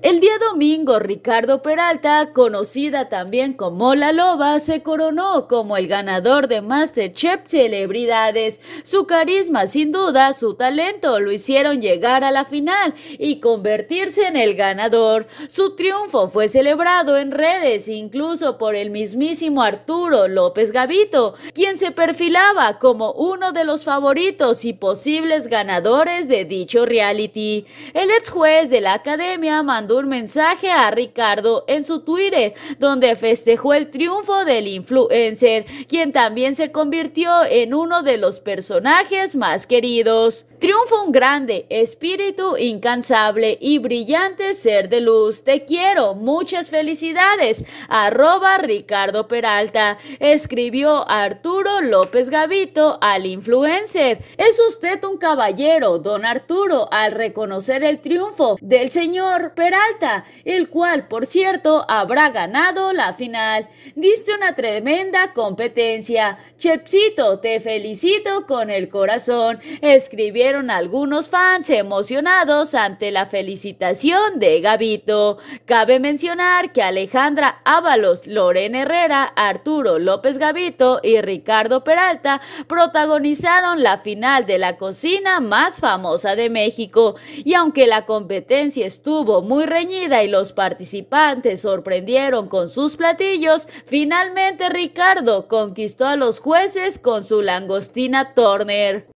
El día domingo, Ricardo Peralta, conocida también como La Loba, se coronó como el ganador de Masterchef Celebridades. Su carisma, sin duda, su talento lo hicieron llegar a la final y convertirse en el ganador. Su triunfo fue celebrado en redes, incluso por el mismísimo Arturo López Gavito, quien se perfilaba como uno de los favoritos y posibles ganadores de dicho reality. El ex juez de la academia mandó un mensaje a Ricardo en su Twitter, donde festejó el triunfo del influencer, quien también se convirtió en uno de los personajes más queridos. Triunfo un grande, espíritu incansable y brillante ser de luz. Te quiero, muchas felicidades. Arroba Ricardo Peralta. Escribió Arturo López Gavito al influencer. Es usted un caballero, don Arturo, al reconocer el triunfo del señor Peralta el cual, por cierto, habrá ganado la final. Diste una tremenda competencia. Chepsito, te felicito con el corazón, escribieron algunos fans emocionados ante la felicitación de Gavito. Cabe mencionar que Alejandra Ábalos, Lorena Herrera, Arturo López Gavito y Ricardo Peralta protagonizaron la final de la cocina más famosa de México. Y aunque la competencia estuvo muy reñida y los participantes sorprendieron con sus platillos, finalmente Ricardo conquistó a los jueces con su langostina Turner.